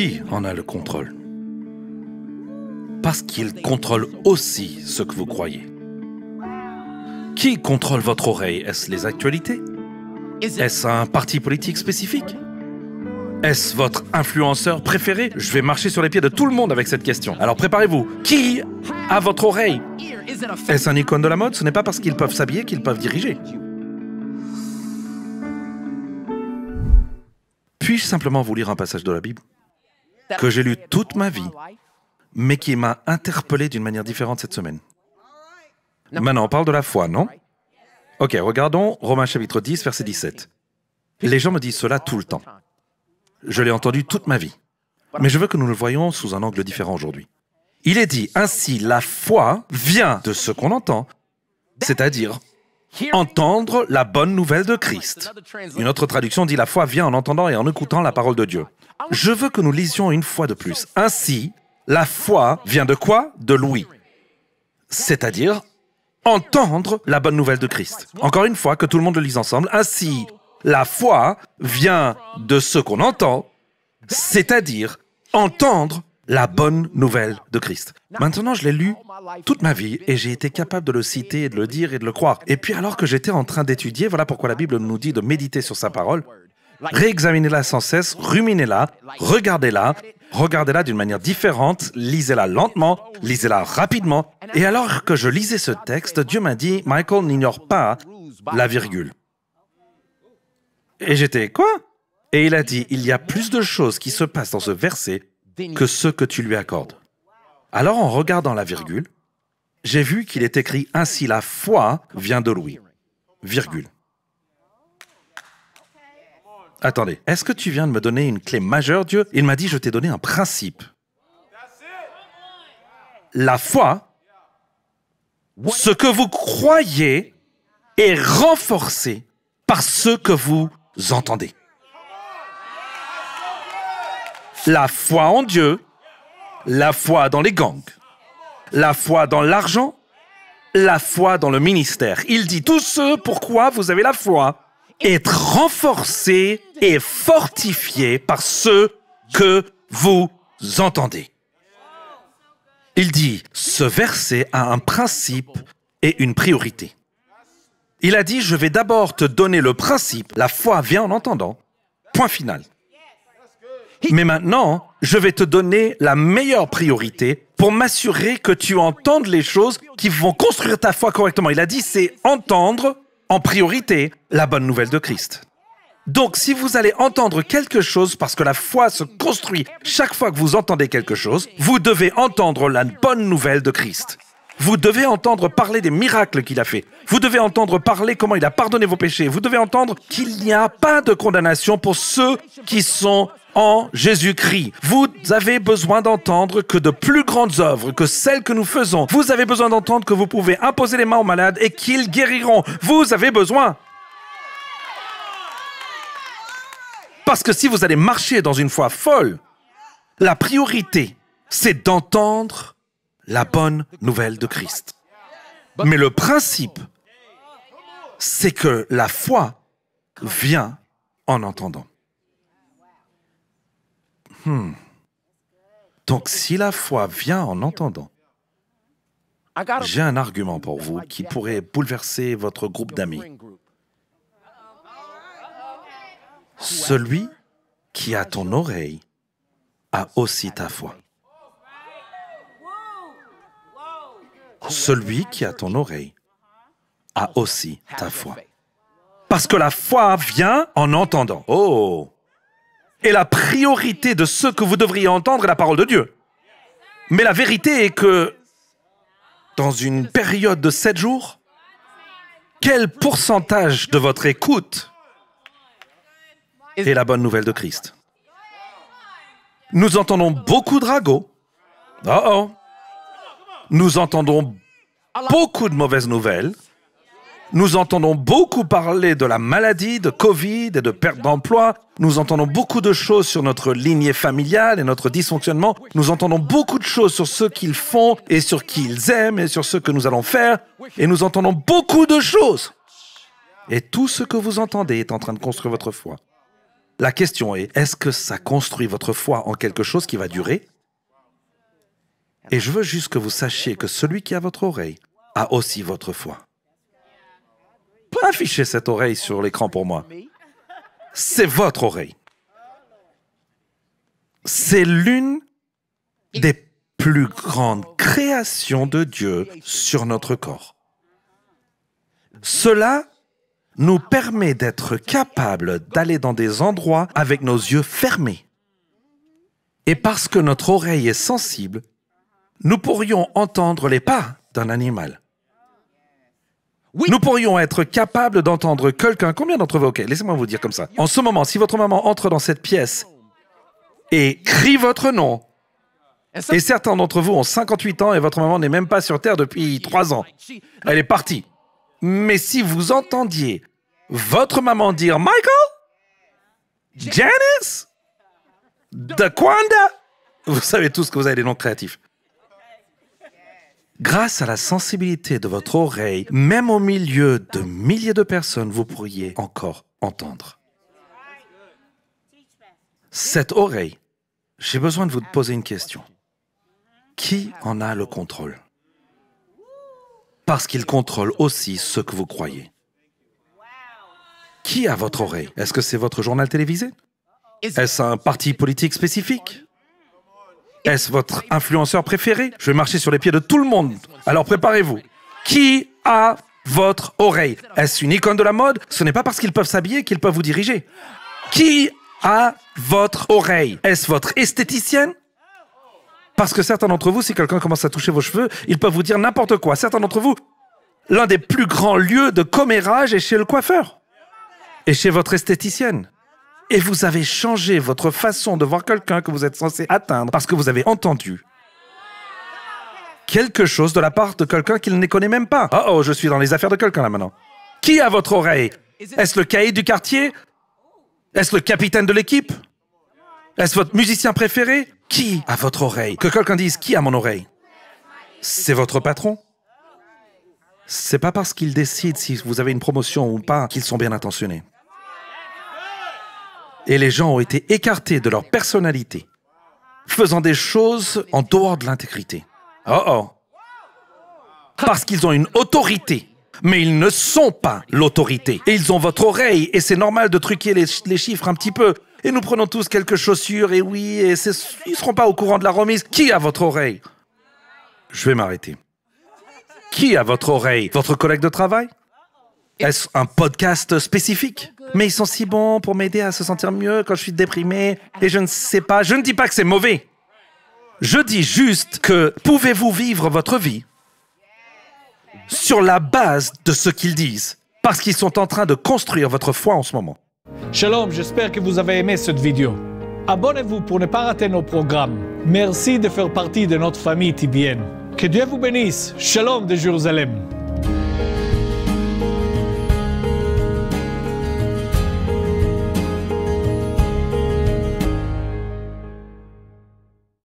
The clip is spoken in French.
qui en a le contrôle Parce qu'il contrôle aussi ce que vous croyez. Qui contrôle votre oreille Est-ce les actualités Est-ce un parti politique spécifique Est-ce votre influenceur préféré Je vais marcher sur les pieds de tout le monde avec cette question. Alors préparez-vous. Qui a votre oreille Est-ce un icône de la mode Ce n'est pas parce qu'ils peuvent s'habiller qu'ils peuvent diriger. Puis-je simplement vous lire un passage de la Bible que j'ai lu toute ma vie, mais qui m'a interpellé d'une manière différente cette semaine. Maintenant, on parle de la foi, non Ok, regardons Romains chapitre 10, verset 17. Les gens me disent cela tout le temps. Je l'ai entendu toute ma vie. Mais je veux que nous le voyons sous un angle différent aujourd'hui. Il est dit, ainsi la foi vient de ce qu'on entend, c'est-à-dire entendre la bonne nouvelle de Christ. Une autre traduction dit la foi vient en entendant et en écoutant la parole de Dieu. Je veux que nous lisions une fois de plus. Ainsi, la foi vient de quoi De l'ouïe. C'est-à-dire entendre la bonne nouvelle de Christ. Encore une fois, que tout le monde le lise ensemble. Ainsi, la foi vient de ce qu'on entend, c'est-à-dire entendre la bonne nouvelle de Christ. Maintenant, je l'ai lu toute ma vie et j'ai été capable de le citer et de le dire et de le croire. Et puis alors que j'étais en train d'étudier, voilà pourquoi la Bible nous dit de méditer sur sa parole, réexaminez-la sans cesse, ruminez-la, regardez-la, regardez-la d'une manière différente, lisez-la lentement, lisez-la rapidement. Et alors que je lisais ce texte, Dieu m'a dit, Michael n'ignore pas la virgule. Et j'étais quoi Et il a dit, il y a plus de choses qui se passent dans ce verset que ce que tu lui accordes. Alors en regardant la virgule, j'ai vu qu'il est écrit ainsi la foi vient de Louis. Virgule. Attendez, est-ce que tu viens de me donner une clé majeure, Dieu Il m'a dit, je t'ai donné un principe. La foi, ce que vous croyez est renforcé par ce que vous entendez. La foi en Dieu, la foi dans les gangs, la foi dans l'argent, la foi dans le ministère. Il dit, tous ceux pourquoi vous avez la foi, être renforcés et fortifiés par ceux que vous entendez. Il dit, ce verset a un principe et une priorité. Il a dit, je vais d'abord te donner le principe, la foi vient en entendant, point final. Mais maintenant, je vais te donner la meilleure priorité pour m'assurer que tu entendes les choses qui vont construire ta foi correctement. Il a dit, c'est entendre en priorité la bonne nouvelle de Christ. Donc si vous allez entendre quelque chose, parce que la foi se construit chaque fois que vous entendez quelque chose, vous devez entendre la bonne nouvelle de Christ. Vous devez entendre parler des miracles qu'il a fait. Vous devez entendre parler comment il a pardonné vos péchés. Vous devez entendre qu'il n'y a pas de condamnation pour ceux qui sont en Jésus-Christ. Vous avez besoin d'entendre que de plus grandes œuvres que celles que nous faisons. Vous avez besoin d'entendre que vous pouvez imposer les mains aux malades et qu'ils guériront. Vous avez besoin. Parce que si vous allez marcher dans une foi folle, la priorité, c'est d'entendre la bonne nouvelle de Christ. Mais le principe, c'est que la foi vient en entendant. Hmm. Donc si la foi vient en entendant, j'ai un argument pour vous qui pourrait bouleverser votre groupe d'amis. Celui qui a ton oreille a aussi ta foi. Celui qui a ton oreille a aussi ta foi. Parce que la foi vient en entendant. Oh et la priorité de ce que vous devriez entendre est la parole de Dieu. Mais la vérité est que dans une période de sept jours, quel pourcentage de votre écoute est la bonne nouvelle de Christ Nous entendons beaucoup de ragots. Oh oh. Nous entendons beaucoup de mauvaises nouvelles. Nous entendons beaucoup parler de la maladie, de Covid et de perte d'emploi. Nous entendons beaucoup de choses sur notre lignée familiale et notre dysfonctionnement. Nous entendons beaucoup de choses sur ce qu'ils font et sur qui ils aiment et sur ce que nous allons faire. Et nous entendons beaucoup de choses. Et tout ce que vous entendez est en train de construire votre foi. La question est, est-ce que ça construit votre foi en quelque chose qui va durer Et je veux juste que vous sachiez que celui qui a votre oreille a aussi votre foi pas afficher cette oreille sur l'écran pour moi. C'est votre oreille. C'est l'une des plus grandes créations de Dieu sur notre corps. Cela nous permet d'être capables d'aller dans des endroits avec nos yeux fermés. Et parce que notre oreille est sensible, nous pourrions entendre les pas d'un animal. Nous pourrions être capables d'entendre quelqu'un. Combien d'entre vous Ok, laissez-moi vous dire comme ça. En ce moment, si votre maman entre dans cette pièce et crie votre nom, et certains d'entre vous ont 58 ans et votre maman n'est même pas sur Terre depuis 3 ans, elle est partie. Mais si vous entendiez votre maman dire Michael, Janice, Daquanda, vous savez tous que vous avez des noms créatifs. Grâce à la sensibilité de votre oreille, même au milieu de milliers de personnes, vous pourriez encore entendre. Cette oreille, j'ai besoin de vous poser une question. Qui en a le contrôle Parce qu'il contrôle aussi ce que vous croyez. Qui a votre oreille Est-ce que c'est votre journal télévisé Est-ce un parti politique spécifique est-ce votre influenceur préféré Je vais marcher sur les pieds de tout le monde. Alors préparez-vous. Qui a votre oreille Est-ce une icône de la mode Ce n'est pas parce qu'ils peuvent s'habiller qu'ils peuvent vous diriger. Qui a votre oreille Est-ce votre esthéticienne parce que certains d'entre vous, si quelqu'un commence à toucher vos cheveux, ils peuvent vous dire n'importe quoi. Certains d'entre vous, l'un des plus grands lieux de commérage est chez le coiffeur et chez votre esthéticienne et vous avez changé votre façon de voir quelqu'un que vous êtes censé atteindre parce que vous avez entendu quelque chose de la part de quelqu'un qu'il ne connaît même pas. Oh oh, je suis dans les affaires de quelqu'un là maintenant. Qui a votre oreille Est-ce le cahier du quartier Est-ce le capitaine de l'équipe Est-ce votre musicien préféré Qui a votre oreille Que quelqu'un dise qui a mon oreille C'est votre patron c'est pas parce qu'il décide si vous avez une promotion ou pas qu'ils sont bien intentionnés et les gens ont été écartés de leur personnalité, faisant des choses en dehors de l'intégrité. Oh oh Parce qu'ils ont une autorité, mais ils ne sont pas l'autorité. Et ils ont votre oreille, et c'est normal de truquer les, chiffres un petit peu. Et nous prenons tous quelques chaussures, et oui, et ils ne seront pas au courant de la remise. Qui a votre oreille Je vais m'arrêter. Qui a votre oreille Votre collègue de travail Est-ce un podcast spécifique mais ils sont si bons pour m'aider à se sentir mieux quand je suis déprimé. Et je ne sais pas, je ne dis pas que c'est mauvais. Je dis juste que pouvez-vous vivre votre vie sur la base de ce qu'ils disent, parce qu'ils sont en train de construire votre foi en ce moment. Shalom, j'espère que vous avez aimé cette vidéo. Abonnez-vous pour ne pas rater nos programmes. Merci de faire partie de notre famille tibienne. Que Dieu vous bénisse. Shalom de Jérusalem.